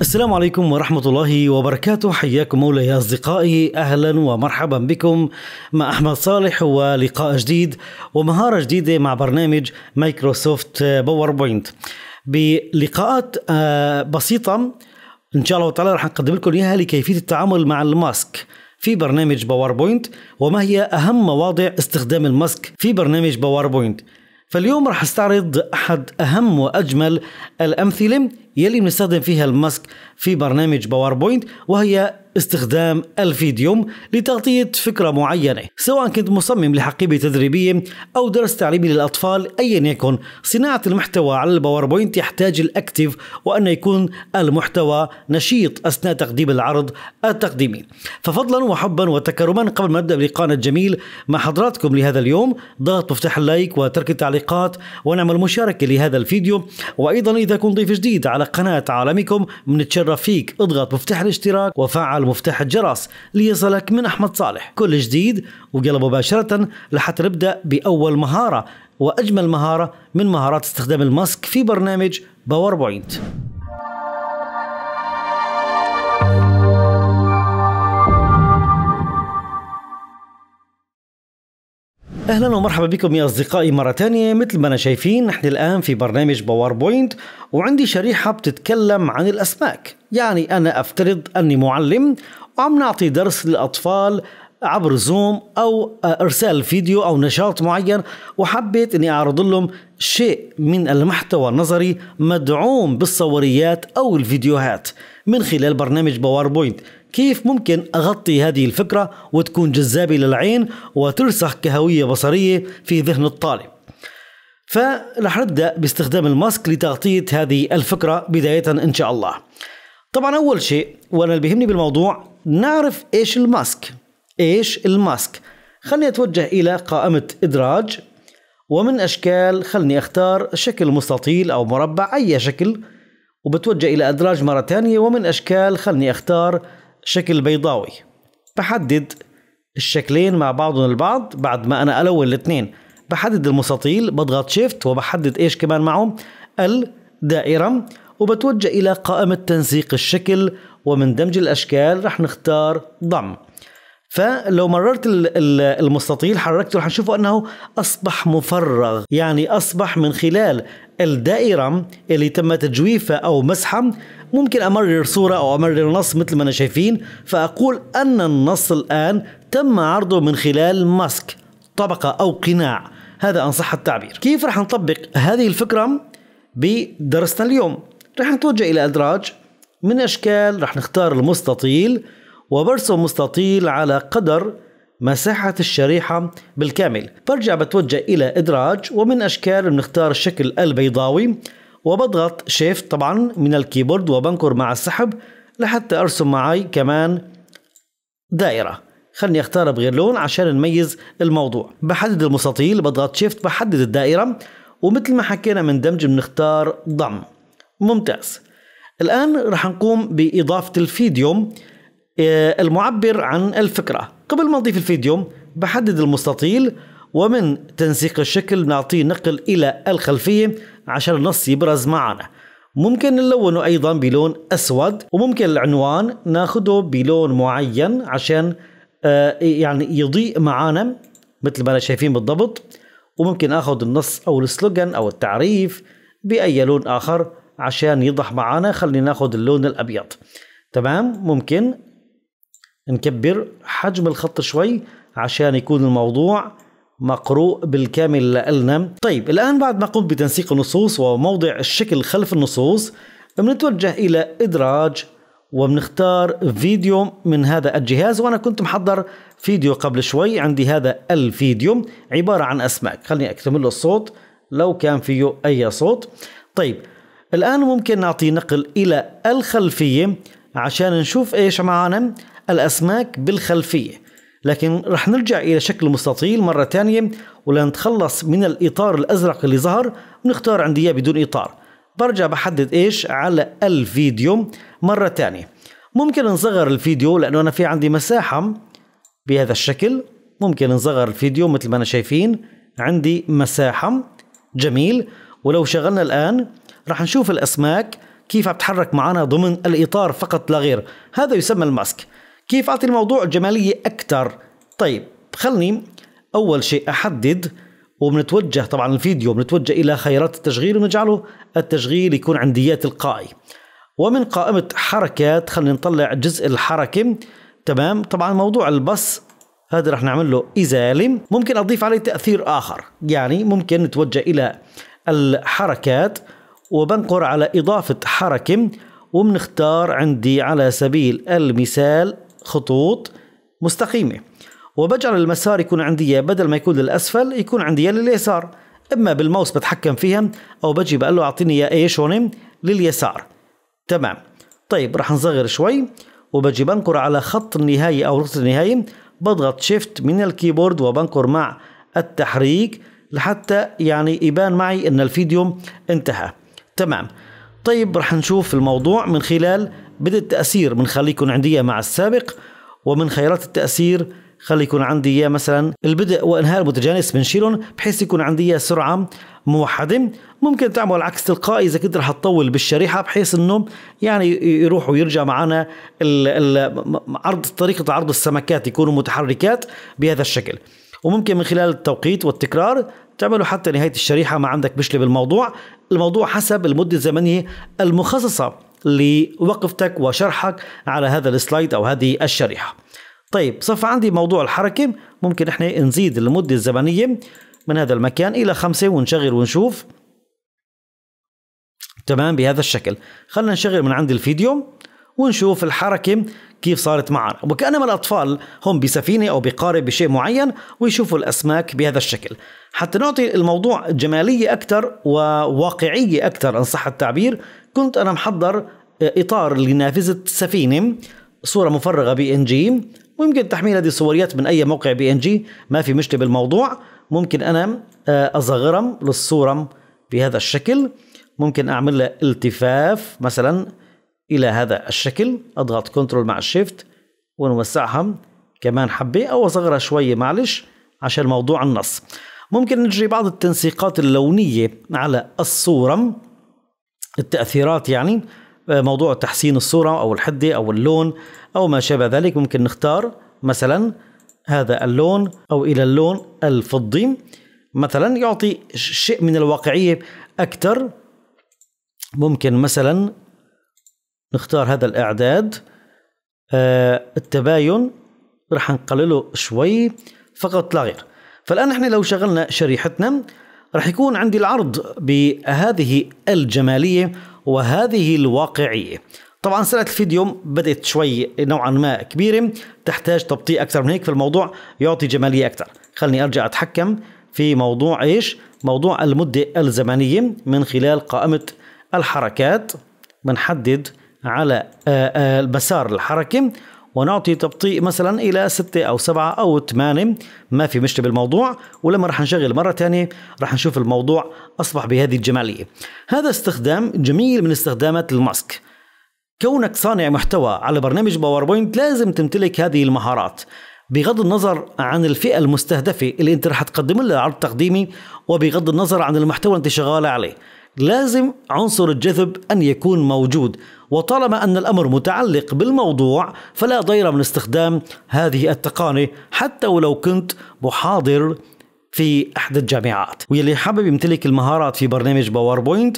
السلام عليكم ورحمة الله وبركاته حياكم مولاي أصدقائي أهلا ومرحبا بكم مع أحمد صالح ولقاء جديد ومهارة جديدة مع برنامج مايكروسوفت باوربوينت بلقاءات آه، بسيطة إن شاء الله تعالى رح نقدم لكم إياها لكيفية التعامل مع الماسك في برنامج باوربوينت وما هي أهم مواضع استخدام الماسك في برنامج باوربوينت فاليوم رح استعرض أحد أهم وأجمل الأمثلة يلي بنستخدم فيها الماسك في برنامج باوربوينت وهي استخدام الفيديوم لتغطية فكرة معينة سواء كنت مصمم لحقيبة تدريبية أو درس تعليمي للأطفال أيا يكن صناعة المحتوى على الباوربوينت يحتاج الأكتف وأن يكون المحتوى نشيط أثناء تقديم العرض التقديمي ففضلا وحبا وتكرما قبل ما نبدأ لقاءنا الجميل مع حضراتكم لهذا اليوم ضغط مفتاح اللايك وترك التعليقات ونعمل مشاركة لهذا الفيديو وأيضا إذا كنت ضيف جديد على قناة عالمكم منتشرف فيك اضغط مفتاح الاشتراك وفعل مفتاح الجرس ليصلك من أحمد صالح كل جديد وقلب مباشرة لحتى نبدأ بأول مهارة وأجمل مهارة من مهارات استخدام الماسك في برنامج باوربوينت اهلا ومرحبا بكم يا اصدقائي مره ثانيه مثل ما انا شايفين نحن الان في برنامج باوربوينت وعندي شريحه بتتكلم عن الاسماك يعني انا افترض اني معلم وعم نعطي درس للاطفال عبر زوم او ارسال فيديو او نشاط معين وحبيت اني اعرض لهم شيء من المحتوى النظري مدعوم بالصوريات او الفيديوهات من خلال برنامج باوربوينت كيف ممكن أغطي هذه الفكرة وتكون جذابة للعين وترسخ كهوية بصرية في ذهن الطالب فرح نبدأ باستخدام الماسك لتغطية هذه الفكرة بداية إن شاء الله طبعا أول شيء وأنا اللي بيهمني بالموضوع نعرف إيش الماسك إيش الماسك خلني أتوجه إلى قائمة إدراج ومن أشكال خلني أختار شكل مستطيل أو مربع أي شكل وبتوجه إلى أدراج مرة ثانية ومن أشكال خلني أختار شكل بيضاوي بحدد الشكلين مع بعضهم البعض بعد ما انا الون الاثنين بحدد المستطيل بضغط شيفت وبحدد ايش كمان معه الدائرة وبتوجه الى قائمة تنسيق الشكل ومن دمج الاشكال رح نختار ضم فلو مررت المستطيل حركته رح نشوفه انه اصبح مفرغ يعني اصبح من خلال الدائرة اللي تم تجويفها او مسحها ممكن أمرر صورة أو أمرر نص مثل ما أنا شايفين فأقول أن النص الآن تم عرضه من خلال ماسك طبقة أو قناع هذا أن صح التعبير كيف رح نطبق هذه الفكرة بدرسنا اليوم رح نتوجه إلى أدراج من أشكال رح نختار المستطيل وبرسم مستطيل على قدر مساحة الشريحة بالكامل برجع بتوجه إلى إدراج ومن أشكال بنختار الشكل البيضاوي وبضغط شيفت طبعا من الكيبورد وبنكر مع السحب لحتى ارسم معي كمان دائرة خلني اختار بغير لون عشان نميز الموضوع بحدد المستطيل بضغط شيفت بحدد الدائرة ومثل ما حكينا من دمج بنختار ضم ممتاز الآن رح نقوم بإضافة الفيديو آه، المعبر عن الفكرة قبل ما نضيف الفيديو بحدد المستطيل ومن تنسيق الشكل بنعطيه نقل إلى الخلفية عشان النص يبرز معنا ممكن نلونه ايضا بلون اسود وممكن العنوان ناخده بلون معين عشان آه، يعني يضيء معانا مثل ما انا شايفين بالضبط وممكن اخذ النص او السلوغن او التعريف باي لون اخر عشان يضح معانا خلينا ناخذ اللون الابيض تمام ممكن نكبر حجم الخط شوي عشان يكون الموضوع مقروء بالكامل لنا طيب الآن بعد ما قمت بتنسيق النصوص وموضع الشكل خلف النصوص بنتوجه إلى إدراج وبنختار فيديو من هذا الجهاز وأنا كنت محضر فيديو قبل شوي عندي هذا الفيديو عبارة عن أسماك خليني أكتمل له الصوت لو كان فيه أي صوت طيب الآن ممكن نعطي نقل إلى الخلفية عشان نشوف إيش معانا الأسماك بالخلفية لكن رح نرجع إلى شكل مستطيل مرة ثانية ولنتخلص من الإطار الأزرق اللي ظهر بنختار عندي إياه بدون إطار برجع بحدد إيش على الفيديو مرة ثانية ممكن نصغر الفيديو لأنه أنا في عندي مساحة بهذا الشكل ممكن نصغر الفيديو مثل ما أنا شايفين عندي مساحة جميل ولو شغلنا الآن رح نشوف الأسماك كيف عم تتحرك معنا ضمن الإطار فقط لا غير هذا يسمى الماسك كيف أعطي الموضوع جمالية أكثر طيب خلني أول شيء أحدد وبنتوجه طبعا الفيديو بنتوجه إلى خيارات التشغيل ونجعله التشغيل يكون عنديات تلقائي ومن قائمة حركات خلينا نطلع جزء الحركة تمام طبعا موضوع البص هذا رح نعمل له إزالة ممكن أضيف عليه تأثير آخر يعني ممكن نتوجه إلى الحركات وبنقر على إضافة حركة وبنختار عندي على سبيل المثال خطوط مستقيمة وبجعل المسار يكون عندي بدل ما يكون للأسفل يكون عندي لليسار إما بالماوس بتحكم فيها أو بجي بقول له أعطيني إياه إيش هون لليسار تمام طيب رح نصغر شوي وبجي بنكر على خط النهاية أو نقطة النهاية بضغط شيفت من الكيبورد وبنكر مع التحريك لحتى يعني يبان معي ان الفيديو انتهى تمام طيب رح نشوف الموضوع من خلال بدء التأثير من خلي يكون عندي مع السابق ومن خيارات التأثير خلي يكون عندي إياه مثلا البدء وانهاء المتجانس بنشيلهم بحيث يكون عندي سرعه موحده ممكن تعمل عكس تلقائي اذا كنت رح تطول بالشريحه بحيث انه يعني يروح ويرجع معنا عرض طريقه عرض السمكات يكونوا متحركات بهذا الشكل وممكن من خلال التوقيت والتكرار تعملوا حتى نهايه الشريحه ما عندك مشكله بالموضوع الموضوع حسب المده الزمنيه المخصصه لوقفتك وشرحك على هذا السلايد أو هذه الشريحة طيب صف عندي موضوع الحركة ممكن احنا نزيد المدة الزمنية من هذا المكان إلى خمسة ونشغل ونشوف تمام بهذا الشكل خلينا نشغل من عند الفيديو ونشوف الحركة كيف صارت معنا وكأنما الأطفال هم بسفينة أو بقارب بشيء معين ويشوفوا الأسماك بهذا الشكل حتى نعطي الموضوع جمالية أكثر وواقعية أكثر إن صح التعبير كنت أنا محضر آه، إطار لنافذة سفينة صورة مفرغة بي إن جي ويمكن تحميل هذه الصوريات من أي موقع بي إن جي ما في مشكلة بالموضوع ممكن أنا آه، أصغرم للصورة بهذا الشكل ممكن أعمل لها التفاف مثلاً الى هذا الشكل اضغط كنترول مع الشيفت ونوسعها كمان حبه او اصغرها شويه معلش عشان موضوع النص ممكن نجري بعض التنسيقات اللونيه على الصوره التاثيرات يعني آه، موضوع تحسين الصوره او الحده او اللون او ما شابه ذلك ممكن نختار مثلا هذا اللون او الى اللون الفضي مثلا يعطي شيء من الواقعيه اكثر ممكن مثلا نختار هذا الاعداد آه، التباين راح نقلله شوي فقط لا غير فالان احنا لو شغلنا شريحتنا راح يكون عندي العرض بهذه الجماليه وهذه الواقعيه طبعا سرعه الفيديو بدات شوي نوعا ما كبيره تحتاج تبطيء اكثر من هيك فالموضوع يعطي جماليه اكثر خلني ارجع اتحكم في موضوع ايش موضوع المده الزمنيه من خلال قائمه الحركات بنحدد على آه، آه، المسار الحركي ونعطي تبطيء مثلا الى 6 او 7 او 8 ما في مشكله بالموضوع ولما رح نشغل مره ثانيه رح نشوف الموضوع اصبح بهذه الجماليه هذا استخدام جميل من استخدامات الماسك كونك صانع محتوى على برنامج باوربوينت لازم تمتلك هذه المهارات بغض النظر عن الفئة المستهدفة اللي انت رح تقدم لها عرض تقديمي وبغض النظر عن المحتوى اللي انت شغال عليه لازم عنصر الجذب أن يكون موجود وطالما أن الأمر متعلق بالموضوع فلا ضير من استخدام هذه التقانة حتى ولو كنت محاضر في احدى الجامعات واللي حابب يمتلك المهارات في برنامج باوربوينت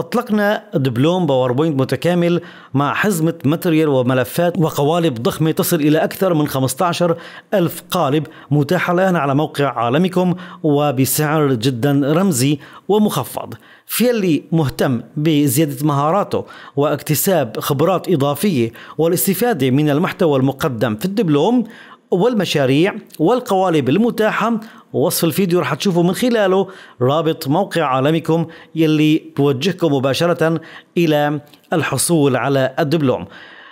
أطلقنا دبلوم باوربوينت متكامل مع حزمة ماتريال وملفات وقوالب ضخمة تصل إلى أكثر من 15 ألف قالب متاحة الآن على موقع عالمكم وبسعر جدا رمزي ومخفض في اللي مهتم بزيادة مهاراته واكتساب خبرات إضافية والاستفادة من المحتوى المقدم في الدبلوم والمشاريع والقوالب المتاحة ووصف الفيديو رح تشوفوا من خلاله رابط موقع عالمكم يلي بوجهكم مباشرة إلى الحصول على الدبلوم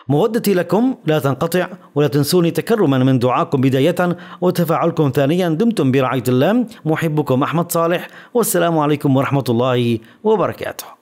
مودتي لكم لا تنقطع ولا تنسوني تكرما من دعاكم بداية وتفاعلكم ثانيا دمتم برعاية الله محبكم أحمد صالح والسلام عليكم ورحمة الله وبركاته